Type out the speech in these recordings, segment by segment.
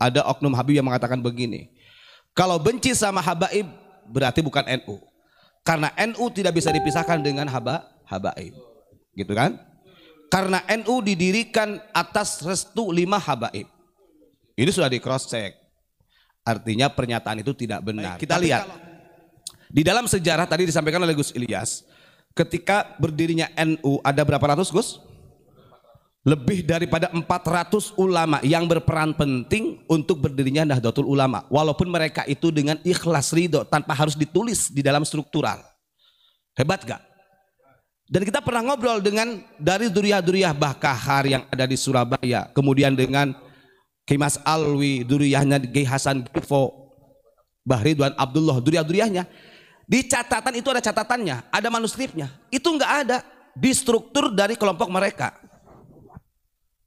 Ada oknum Habib yang mengatakan begini. Kalau benci sama habaib berarti bukan NU. Karena NU tidak bisa dipisahkan dengan haba habaib. Gitu kan? Karena NU didirikan atas restu lima habaib. Ini sudah di cross check. Artinya pernyataan itu tidak benar. Baik, kita lihat. Di dalam sejarah tadi disampaikan oleh Gus Ilyas, ketika berdirinya NU ada berapa ratus Gus? lebih daripada 400 ulama yang berperan penting untuk berdirinya Nahdlatul Ulama. Walaupun mereka itu dengan ikhlas ridho tanpa harus ditulis di dalam struktural. Hebat gak? Dan kita pernah ngobrol dengan dari duriah-duriah Bahkahar yang ada di Surabaya. Kemudian dengan Kimas Alwi, duriahnya Gai Hasan Gifo, Bahri Duan Abdullah, duriah-duriahnya. Di catatan itu ada catatannya, ada manuskripnya. Itu nggak ada di struktur dari kelompok mereka.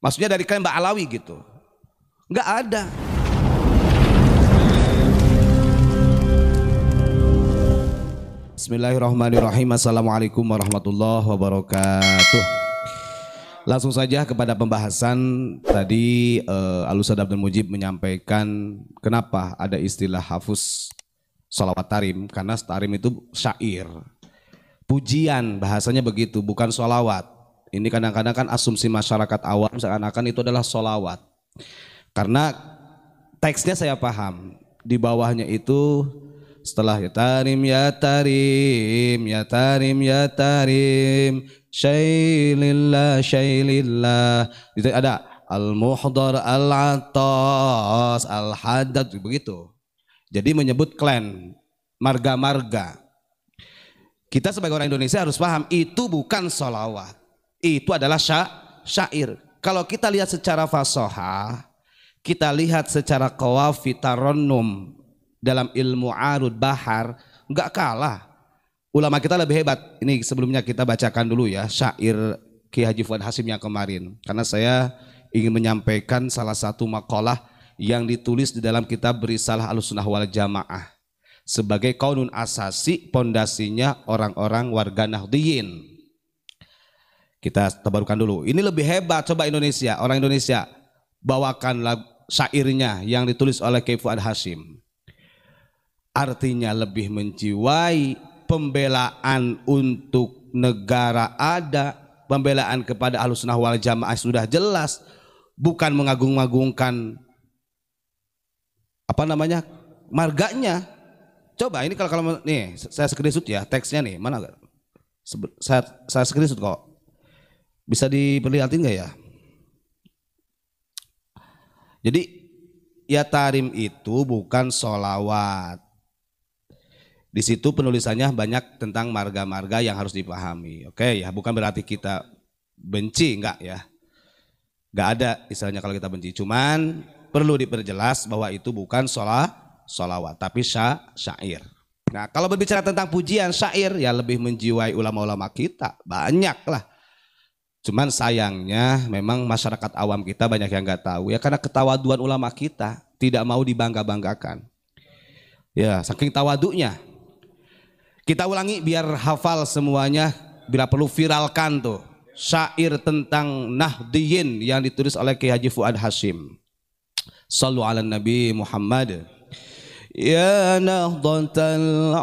Maksudnya dari kalian Mbak Alawi gitu. Enggak ada. Bismillahirrahmanirrahim. Assalamualaikum warahmatullahi wabarakatuh. Langsung saja kepada pembahasan tadi uh, eh, Alusad Abdul Mujib menyampaikan kenapa ada istilah hafus sholawat tarim karena tarim itu syair pujian bahasanya begitu bukan sholawat ini kadang-kadang kan asumsi masyarakat awam seakan-akan itu adalah solawat. Karena teksnya saya paham. Di bawahnya itu setelah ya tarim ya tarim ya tarim ya tarim syailillah syailillah itu ada al muhdar al atas al hadad begitu jadi menyebut klan marga-marga kita sebagai orang Indonesia harus paham itu bukan solawat itu adalah syair. Kalau kita lihat secara fasoha, kita lihat secara kawafitaronum dalam ilmu arud bahar, nggak kalah. Ulama kita lebih hebat. Ini sebelumnya kita bacakan dulu ya syair Ki Haji Fuad Hasim yang kemarin. Karena saya ingin menyampaikan salah satu makalah yang ditulis di dalam kitab Risalah Al-Sunnah Wal Jamaah sebagai kaunun asasi pondasinya orang-orang warga Nahdiyin. Kita terbarukan dulu. Ini lebih hebat coba Indonesia, orang Indonesia bawakan syairnya yang ditulis oleh Kefu Al Hasim. Artinya lebih menjiwai pembelaan untuk negara ada, pembelaan kepada alusunah wal jamaah sudah jelas, bukan mengagung-agungkan apa namanya marganya. Coba ini kalau kalau nih saya screenshot ya teksnya nih mana saya saya screenshot kok bisa diperlihatin nggak ya? Jadi ya tarim itu bukan solawat. Di situ penulisannya banyak tentang marga-marga yang harus dipahami. Oke ya, bukan berarti kita benci enggak ya. Enggak ada misalnya kalau kita benci. Cuman perlu diperjelas bahwa itu bukan sholat, sholawat, tapi syair. Nah kalau berbicara tentang pujian syair ya lebih menjiwai ulama-ulama kita. Banyak lah Cuman sayangnya memang masyarakat awam kita banyak yang nggak tahu ya karena ketawaduan ulama kita tidak mau dibangga-banggakan. Ya, saking tawadunya. Kita ulangi biar hafal semuanya, bila perlu viralkan tuh syair tentang Nahdiyin yang ditulis oleh Kiai Haji Fuad Hashim. Sallu ala Nabi Muhammad. Ya نهضة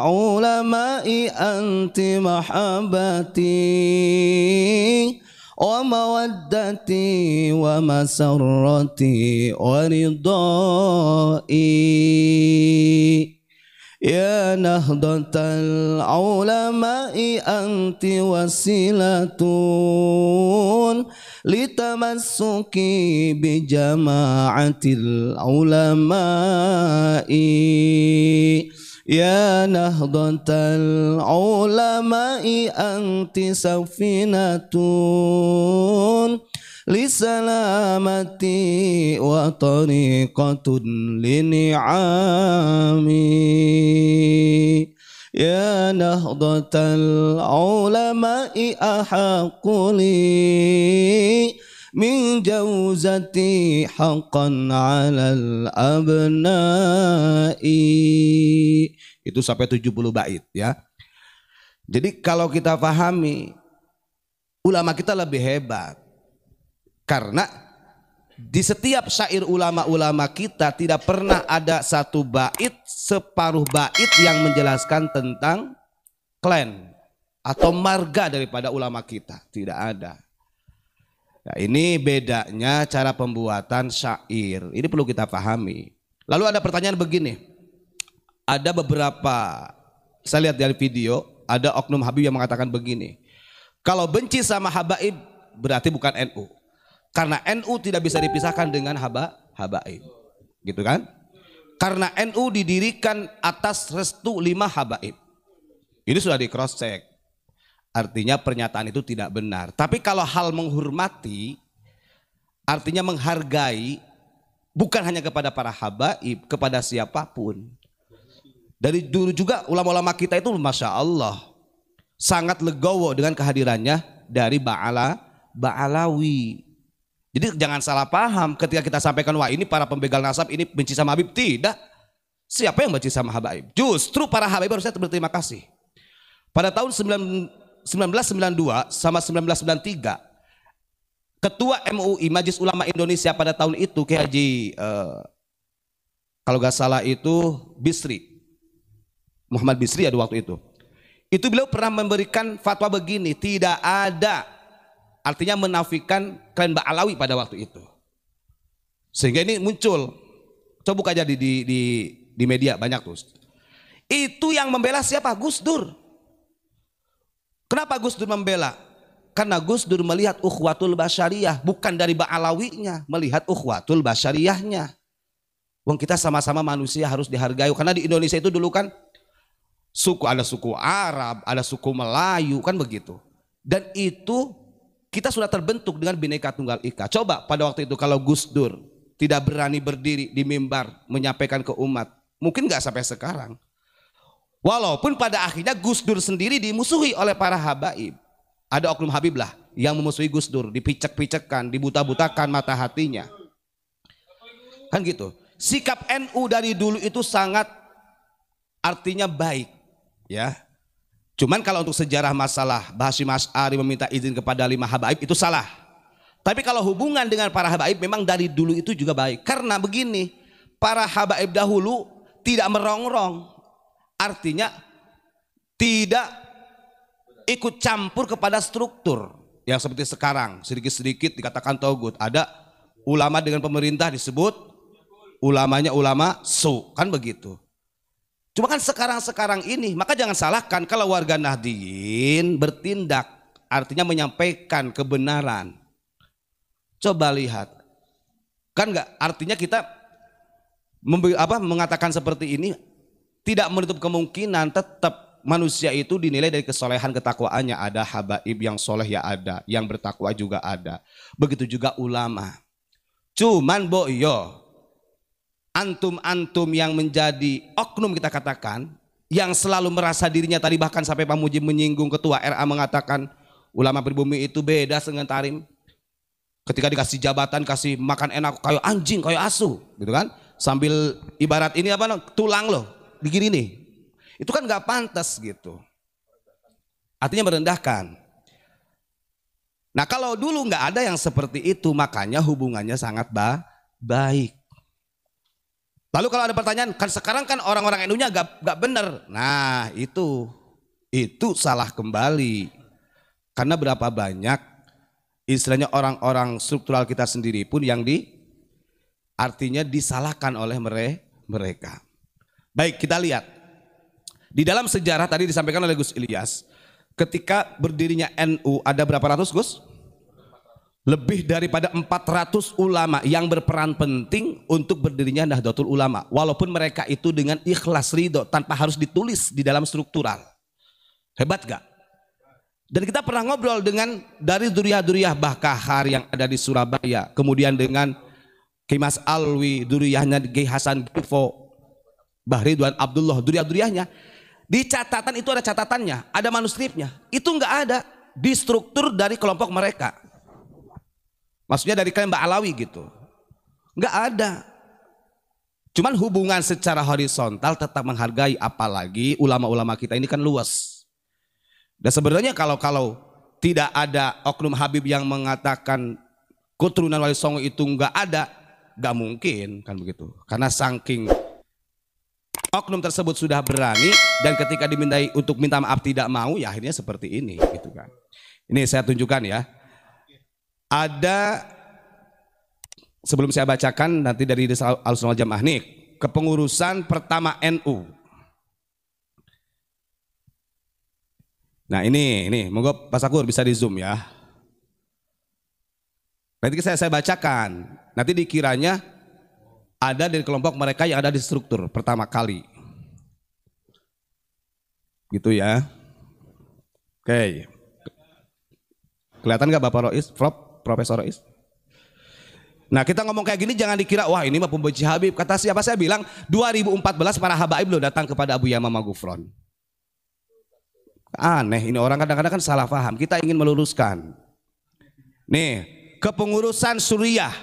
ulama'i anti mahabbati ومودتي ومسرتي ورضائي يا نهضة العلماء أنت وسيلة لتمسكي بجماعة العلماء يا نهضة العلماء أنت سفينة لسلامتي وطريقة لنعامي يا نهضة العلماء أحق لي من جوزتي حقا على الأبناء Itu sampai 70 bait ya. Jadi kalau kita pahami ulama kita lebih hebat. Karena di setiap syair ulama-ulama kita tidak pernah ada satu bait, separuh bait yang menjelaskan tentang klan atau marga daripada ulama kita. Tidak ada. Nah, ini bedanya cara pembuatan syair. Ini perlu kita pahami. Lalu ada pertanyaan begini ada beberapa saya lihat dari video ada oknum Habib yang mengatakan begini. Kalau benci sama habaib berarti bukan NU. Karena NU tidak bisa dipisahkan dengan haba habaib. Gitu kan? Karena NU didirikan atas restu lima habaib. Ini sudah di cross check. Artinya pernyataan itu tidak benar. Tapi kalau hal menghormati artinya menghargai bukan hanya kepada para habaib, kepada siapapun. Dari dulu juga ulama-ulama kita itu Masya Allah. Sangat legowo dengan kehadirannya dari Ba'ala, Ba'alawi. Jadi jangan salah paham ketika kita sampaikan, wah ini para pembegal nasab, ini benci sama Habib. Tidak. Siapa yang benci sama Habib? Justru para Habib harusnya berterima kasih. Pada tahun 1992 sama 1993, Ketua MUI Majelis Ulama Indonesia pada tahun itu Ki Haji eh, kalau nggak salah itu Bisri Muhammad Bisri ada waktu itu. Itu beliau pernah memberikan fatwa begini, tidak ada. Artinya menafikan Mbak Alawi pada waktu itu. Sehingga ini muncul. Coba buka aja di, di, di, di media banyak tuh. Itu yang membela siapa? Gus Dur. Kenapa Gus Dur membela? Karena Gus Dur melihat ukhwatul basyariah. bukan dari Mbak Alawinya, melihat ukhwatul basyariahnya. Wong kita sama-sama manusia harus dihargai. Karena di Indonesia itu dulu kan Suku ada suku Arab, ada suku Melayu, kan begitu. Dan itu kita sudah terbentuk dengan bineka tunggal ika. Coba pada waktu itu kalau Gus Dur tidak berani berdiri di mimbar menyampaikan ke umat, mungkin nggak sampai sekarang. Walaupun pada akhirnya Gus Dur sendiri dimusuhi oleh para habaib. Ada oknum Habib lah yang memusuhi Gus Dur, dipicek picekkan dibuta-butakan mata hatinya. Kan gitu. Sikap NU dari dulu itu sangat artinya baik. Ya. Cuman kalau untuk sejarah masalah Bahasi Mas Ari meminta izin kepada lima habaib itu salah. Tapi kalau hubungan dengan para habaib memang dari dulu itu juga baik. Karena begini, para habaib dahulu tidak merongrong. Artinya tidak ikut campur kepada struktur yang seperti sekarang sedikit-sedikit dikatakan togut ada ulama dengan pemerintah disebut ulamanya ulama su kan begitu Cuma kan sekarang-sekarang ini, maka jangan salahkan kalau warga Nahdiin bertindak, artinya menyampaikan kebenaran. Coba lihat, kan nggak artinya kita apa, mengatakan seperti ini tidak menutup kemungkinan tetap manusia itu dinilai dari kesolehan ketakwaannya ada habaib yang soleh ya ada yang bertakwa juga ada begitu juga ulama cuman boyo antum-antum yang menjadi oknum kita katakan yang selalu merasa dirinya tadi bahkan sampai Pak Muji menyinggung ketua RA mengatakan ulama pribumi itu beda dengan tarim ketika dikasih jabatan kasih makan enak kayak anjing kayak asu gitu kan sambil ibarat ini apa tulang loh begini nih itu kan nggak pantas gitu artinya merendahkan nah kalau dulu nggak ada yang seperti itu makanya hubungannya sangat ba baik Lalu kalau ada pertanyaan, kan sekarang kan orang-orang NU-nya gak, gak bener. Nah itu, itu salah kembali. Karena berapa banyak istilahnya orang-orang struktural kita sendiri pun yang di artinya disalahkan oleh mereka. Baik kita lihat. Di dalam sejarah tadi disampaikan oleh Gus Ilyas, ketika berdirinya NU ada berapa ratus Gus? lebih daripada 400 ulama yang berperan penting untuk berdirinya Nahdlatul Ulama. Walaupun mereka itu dengan ikhlas ridho tanpa harus ditulis di dalam struktural. Hebat gak? Dan kita pernah ngobrol dengan dari duriah-duriah Bahkahar yang ada di Surabaya. Kemudian dengan Kimas Alwi, duriahnya G. Hasan Gifo, Duan Abdullah, duriah-duriahnya. Di catatan itu ada catatannya, ada manuskripnya. Itu nggak ada di struktur dari kelompok mereka. Maksudnya dari kalian Mbak Alawi gitu. Enggak ada. Cuman hubungan secara horizontal tetap menghargai apalagi ulama-ulama kita ini kan luas. Dan sebenarnya kalau kalau tidak ada oknum Habib yang mengatakan keturunan Wali Songo itu enggak ada, enggak mungkin kan begitu. Karena saking oknum tersebut sudah berani dan ketika dimintai untuk minta maaf tidak mau ya akhirnya seperti ini gitu kan. Ini saya tunjukkan ya. Ada sebelum saya bacakan nanti dari Al-Sunnah Jamaah nih, kepengurusan pertama NU. Nah ini, ini, monggo Pak Sakur bisa di zoom ya. Nanti saya, saya bacakan, nanti dikiranya ada dari kelompok mereka yang ada di struktur pertama kali. Gitu ya. Oke. Kelihatan nggak Bapak Rois, Flop? Profesor Is. Nah kita ngomong kayak gini jangan dikira wah ini mah pembenci Habib. Kata siapa saya bilang 2014 para habaib lo datang kepada Abu Yamama Gufron. Aneh ini orang kadang-kadang kan salah paham. Kita ingin meluruskan. Nih kepengurusan Suriah.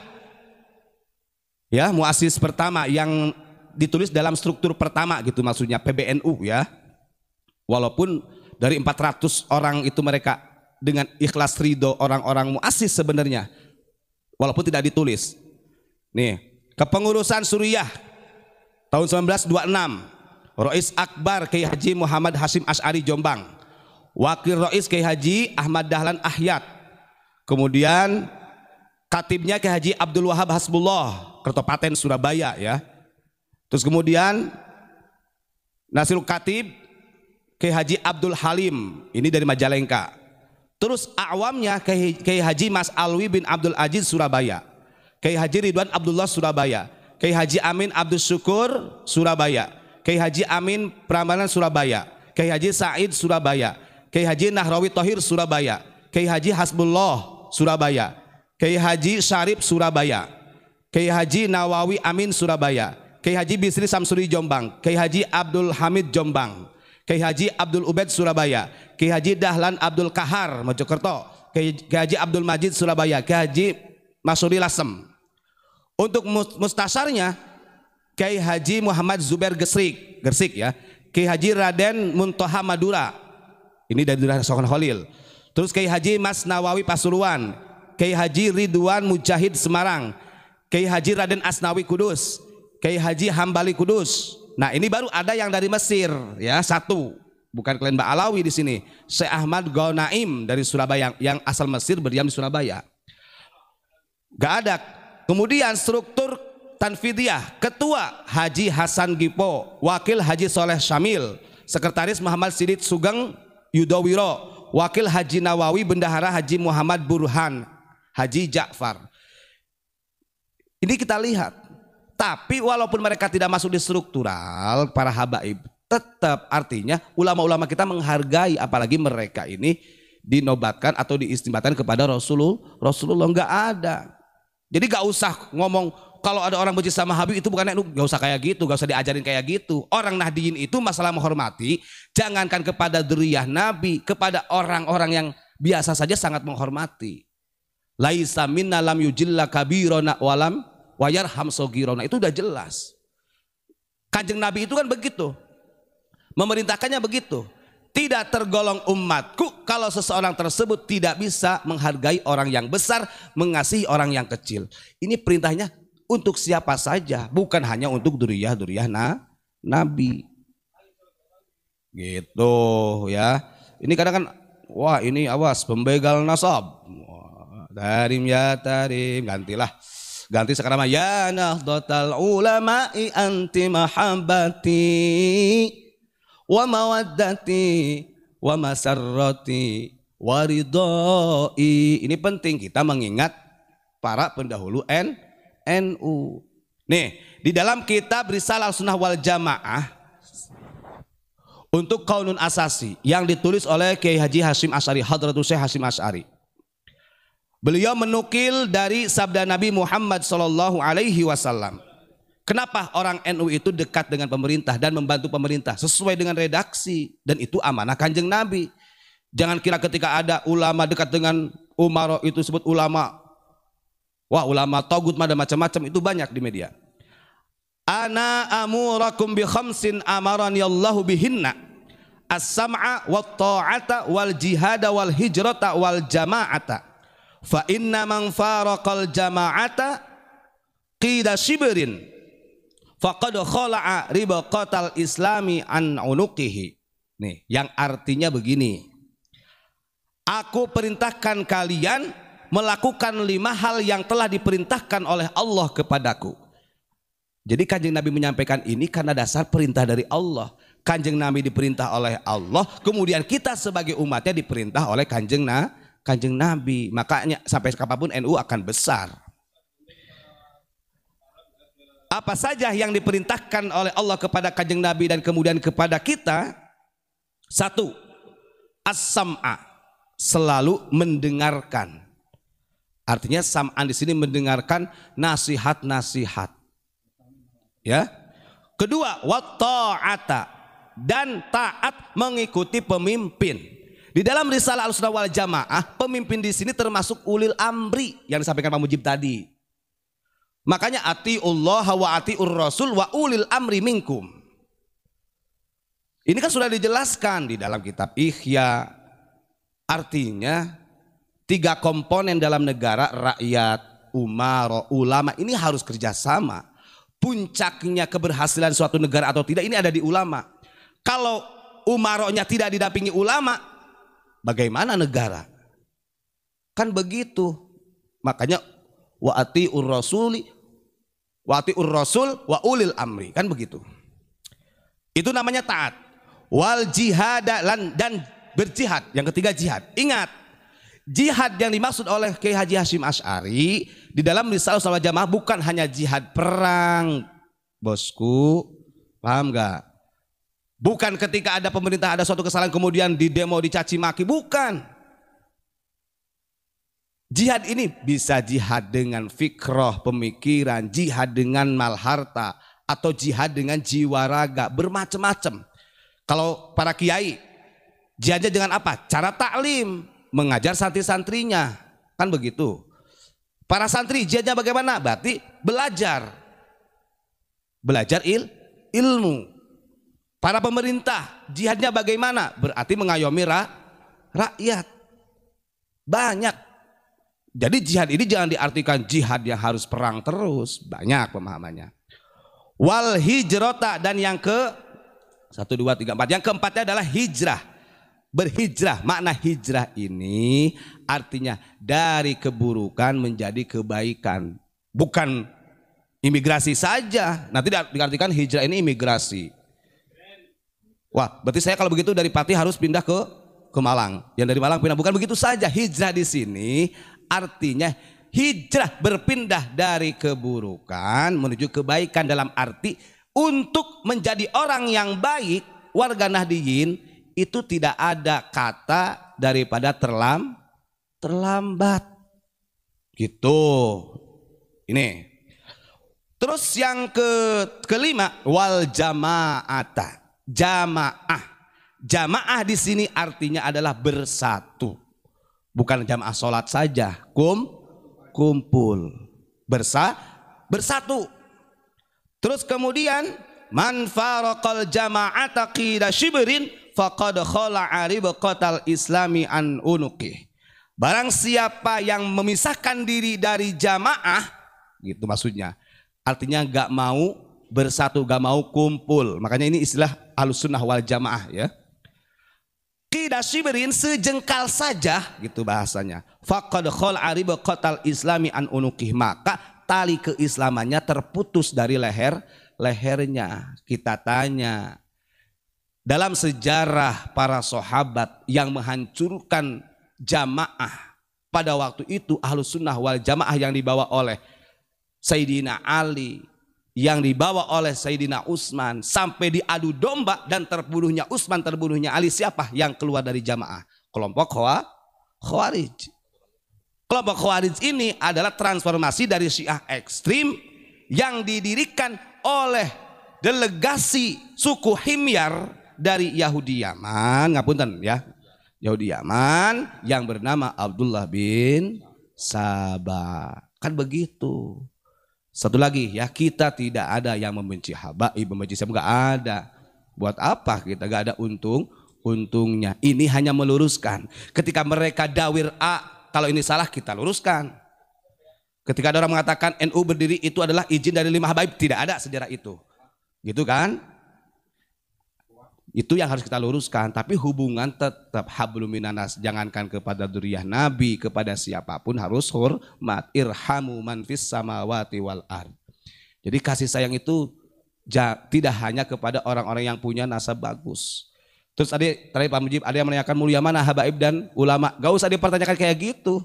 Ya muasis pertama yang ditulis dalam struktur pertama gitu maksudnya PBNU ya. Walaupun dari 400 orang itu mereka dengan ikhlas ridho orang-orang muasis sebenarnya. Walaupun tidak ditulis. Nih, kepengurusan Suriah tahun 1926. Rois Akbar Kiai Haji Muhammad Hasim As'ari Jombang. Wakil Rois Kiai Haji Ahmad Dahlan Ahyat. Kemudian katibnya Kiai Haji Abdul Wahab Hasbullah, Kertopaten Surabaya ya. Terus kemudian Nasirul Katib Kiai Haji Abdul Halim, ini dari Majalengka. Terus awamnya Kiai Haji Mas Alwi bin Abdul Aziz Surabaya. Kiai Haji Ridwan Abdullah Surabaya. Kiai Haji Amin Abdul Syukur Surabaya. Kiai Haji Amin Prambanan Surabaya. Kiai Haji Said Surabaya. Kiai Haji Nahrawi Tohir Surabaya. Kiai Haji Hasbullah Surabaya. Kiai Haji Syarif Surabaya. Kiai Haji Nawawi Amin Surabaya. Kiai Haji Bisri Samsuri Jombang. Kiai Haji Abdul Hamid Jombang. Kiai Haji Abdul Ubed Surabaya, Kiai Haji Dahlan Abdul Kahar Mojokerto, Kiai Haji Abdul Majid Surabaya, Kiai Haji Masuri Lasem. Untuk mustasarnya Kiai Haji Muhammad Zubair Gesrik, Gersik ya. Kiai Haji Raden Muntoha Madura. Ini dari Durah Sokan Holil. Terus Kiai Haji Mas Nawawi Pasuruan, Kiai Haji Ridwan Mujahid Semarang, Kiai Haji Raden Asnawi Kudus, Kiai Haji Hambali Kudus, Nah ini baru ada yang dari Mesir ya satu bukan kalian Mbak Alawi di sini. Syekh Ahmad Gonaim dari Surabaya yang asal Mesir berdiam di Surabaya. Gak ada. Kemudian struktur Tanfidiyah, Ketua Haji Hasan Gipo, Wakil Haji Soleh Syamil, Sekretaris Muhammad Sidit Sugeng Yudawiro Wakil Haji Nawawi Bendahara Haji Muhammad Burhan, Haji Ja'far. Ini kita lihat tapi walaupun mereka tidak masuk di struktural para habaib, tetap artinya ulama-ulama kita menghargai apalagi mereka ini dinobatkan atau diistimbatkan kepada Rasulullah. Rasulullah enggak ada. Jadi nggak usah ngomong kalau ada orang benci sama Habib itu bukan enggak nggak usah kayak gitu, nggak usah diajarin kayak gitu. Orang Nahdiyin itu masalah menghormati, jangankan kepada diriyah Nabi, kepada orang-orang yang biasa saja sangat menghormati. Laisa minna lam yujilla kabirona walam wayar hamsogirona itu udah jelas. Kanjeng Nabi itu kan begitu. Memerintahkannya begitu. Tidak tergolong umatku kalau seseorang tersebut tidak bisa menghargai orang yang besar, mengasihi orang yang kecil. Ini perintahnya untuk siapa saja, bukan hanya untuk duriah-duriah nah, Nabi. Gitu ya. Ini kadang kan wah ini awas pembegal nasab. Wah, tarim ya tarim, gantilah. Ganti sekarang mah ya nahdlatal ulama'i anti mahabbati wa mawaddati wa masarrati wa ridai. Ini penting kita mengingat para pendahulu N NU. Nih, di dalam kitab Risalah Sunnah wal Jamaah untuk kaunun asasi yang ditulis oleh Kiai Haji Hasim Asyari, Hadratus Syekh Hasim Asyari. Beliau menukil dari sabda Nabi Muhammad Shallallahu Alaihi Wasallam. Kenapa orang NU itu dekat dengan pemerintah dan membantu pemerintah sesuai dengan redaksi dan itu amanah kanjeng Nabi. Jangan kira ketika ada ulama dekat dengan Umar itu sebut ulama. Wah ulama togut ada macam-macam itu banyak di media. Ana amurakum bi khamsin amarani Allahu bihinna. As-sam'a wa ta'ata wal jihada wal hijrata wal jama'ata fa inna man faraqal jama'ata qida shibrin faqad khala'a ribaqatal islami an unuqihi nih yang artinya begini aku perintahkan kalian melakukan lima hal yang telah diperintahkan oleh Allah kepadaku jadi kanjeng Nabi menyampaikan ini karena dasar perintah dari Allah kanjeng Nabi diperintah oleh Allah kemudian kita sebagai umatnya diperintah oleh kanjeng Nabi kanjeng Nabi. Makanya sampai kapanpun NU akan besar. Apa saja yang diperintahkan oleh Allah kepada kanjeng Nabi dan kemudian kepada kita. Satu, as-sam'a, selalu mendengarkan. Artinya sam'an di sini mendengarkan nasihat-nasihat. Ya. Kedua, wa ta'ata dan taat mengikuti pemimpin. Di dalam risalah al-sunnah wal jamaah, pemimpin di sini termasuk ulil amri yang disampaikan Pak Mujib tadi. Makanya ati Allah wa ati ur rasul wa ulil amri minkum. Ini kan sudah dijelaskan di dalam kitab Ihya. Artinya tiga komponen dalam negara rakyat, umar, ulama ini harus kerjasama. Puncaknya keberhasilan suatu negara atau tidak ini ada di ulama. Kalau umaroknya tidak didampingi ulama, bagaimana negara? Kan begitu. Makanya waati ur rasuli waati ur rasul wa ulil amri kan begitu. Itu namanya taat. Wal jihad dan berjihad. Yang ketiga jihad. Ingat, jihad yang dimaksud oleh Kiai Haji Hashim Ash'ari di dalam Risalah Salat Jamaah bukan hanya jihad perang. Bosku, paham gak? Bukan ketika ada pemerintah ada suatu kesalahan kemudian di demo dicaci maki, bukan. Jihad ini bisa jihad dengan fikroh pemikiran, jihad dengan mal harta, atau jihad dengan jiwa raga, bermacam-macam. Kalau para kiai, jihadnya dengan apa? Cara taklim, mengajar santri-santrinya, kan begitu. Para santri jihadnya bagaimana? Berarti belajar. Belajar il, ilmu. Para pemerintah, jihadnya bagaimana? Berarti mengayomi ra, rakyat. Banyak. Jadi jihad ini jangan diartikan jihad yang harus perang terus. Banyak pemahamannya. Wal hijrota dan yang ke satu dua tiga empat. Yang keempatnya adalah hijrah. Berhijrah, makna hijrah ini artinya dari keburukan menjadi kebaikan. Bukan imigrasi saja. Nanti diartikan hijrah ini imigrasi Wah, berarti saya kalau begitu dari Pati harus pindah ke ke Malang. Yang dari Malang pindah bukan begitu saja. Hijrah di sini artinya hijrah berpindah dari keburukan menuju kebaikan dalam arti untuk menjadi orang yang baik warga Nahdiyin itu tidak ada kata daripada terlam terlambat. Gitu. Ini. Terus yang ke kelima wal jamaata jamaah. Jamaah di sini artinya adalah bersatu. Bukan jamaah sholat saja. Kum, kumpul. Bersa, bersatu. Terus kemudian man faraqal jama'ata qila shibrin faqad khala'a ribqatal islami an unuqih. Barang siapa yang memisahkan diri dari jamaah, gitu maksudnya. Artinya nggak mau bersatu, gak mau kumpul. Makanya ini istilah alusunah wal jamaah ya. Kida sibirin sejengkal saja gitu bahasanya. Fakad khol ariba kotal islami an unukih maka tali keislamannya terputus dari leher lehernya. Kita tanya dalam sejarah para sahabat yang menghancurkan jamaah pada waktu itu ahlu sunnah wal jamaah yang dibawa oleh Sayyidina Ali, yang dibawa oleh Sayyidina Utsman sampai diadu domba dan terbunuhnya Utsman terbunuhnya Ali siapa yang keluar dari jamaah kelompok Khawa, Khawarij kelompok Khawarij ini adalah transformasi dari Syiah ekstrim yang didirikan oleh delegasi suku Himyar dari Yahudi Yaman ngapunten ya Yahudi Yaman yang bernama Abdullah bin Sabah kan begitu satu lagi, ya kita tidak ada yang membenci habaib, membenci siapa, enggak ada. Buat apa kita enggak ada untung? Untungnya ini hanya meluruskan. Ketika mereka dawir A, kalau ini salah kita luruskan. Ketika ada orang mengatakan NU berdiri itu adalah izin dari lima habaib, tidak ada sejarah itu. Gitu kan? Itu yang harus kita luruskan. Tapi hubungan tetap habluminanas. Jangankan kepada duriyah Nabi, kepada siapapun harus hormat. Irhamu manfis wati wal ar. Jadi kasih sayang itu tidak hanya kepada orang-orang yang punya nasab bagus. Terus tadi, tadi Pak Mujib ada yang menanyakan mulia mana habaib dan ulama. Gak usah dipertanyakan kayak gitu.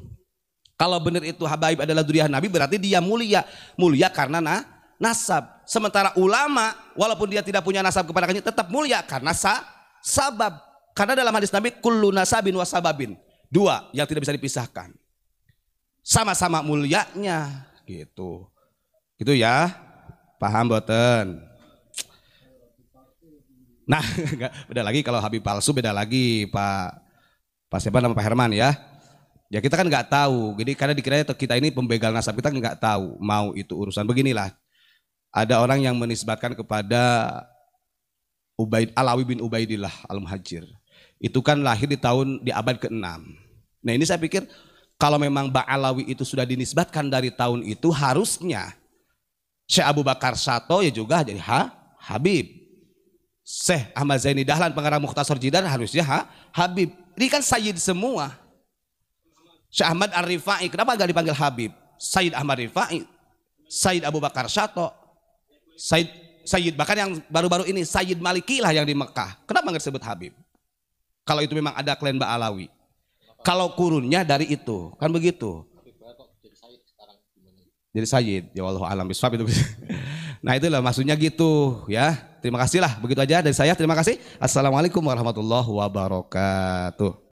Kalau benar itu habaib adalah duriyah Nabi berarti dia mulia. Mulia karena nah, nasab. Sementara ulama walaupun dia tidak punya nasab kepada kanya tetap mulia karena sa sabab. Karena dalam hadis Nabi kullu nasabin wa sababin. Dua yang tidak bisa dipisahkan. Sama-sama mulianya gitu. Gitu ya. Paham boten? Nah, enggak, beda lagi kalau Habib palsu beda lagi Pak Pak siapa nama Pak Herman ya. Ya kita kan nggak tahu. Jadi karena dikira kita ini pembegal nasab kita nggak tahu mau itu urusan beginilah. Ada orang yang menisbatkan kepada Ubaid Alawi bin Ubaidillah Al-Muhajir. Itu kan lahir di tahun di abad ke-6. Nah, ini saya pikir kalau memang Mbak Alawi itu sudah dinisbatkan dari tahun itu harusnya Syekh Abu Bakar Sato ya juga jadi ha, Habib. Syekh Ahmad Zaini Dahlan pengarang Mukhtasar Jidan harusnya ha, Habib. Ini kan Sayyid semua. Syekh Ahmad Ar-Rifai kenapa gak dipanggil Habib? Sayyid Ahmad Rifai, Sayyid Abu Bakar Sato, Said, Sayyid, bahkan yang baru-baru ini Sayyid Maliki lah yang di Mekah. Kenapa nggak disebut Habib? Kalau itu memang ada klan Ba'alawi. Kalau kurunnya dari itu, kan begitu. Jadi Sayyid, ya Allah alam itu. Nah itulah maksudnya gitu ya. Terima kasih lah, begitu aja dari saya. Terima kasih. Assalamualaikum warahmatullahi wabarakatuh.